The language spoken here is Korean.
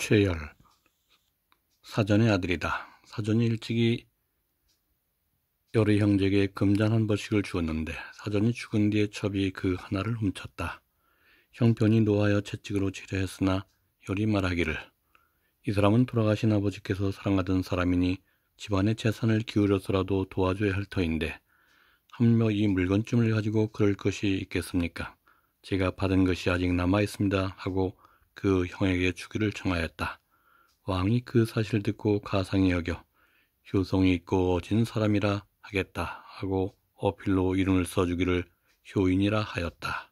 최열 사전의 아들이다. 사전이 일찍이 열의 형제에게 금잔 한 벌씩을 주었는데 사전이 죽은 뒤에 첩이 그 하나를 훔쳤다. 형편이 노하여 채찍으로 지뢰했으나 열이 말하기를 이 사람은 돌아가신 아버지께서 사랑하던 사람이니 집안의 재산을 기울여서라도 도와줘야 할 터인데 한묘이 물건쯤을 가지고 그럴 것이 있겠습니까? 제가 받은 것이 아직 남아 있습니다 하고 그 형에게 주기를 청하였다. 왕이 그 사실을 듣고 가상히 여겨 효성이 있고 어진 사람이라 하겠다 하고 어필로 이름을 써주기를 효인이라 하였다.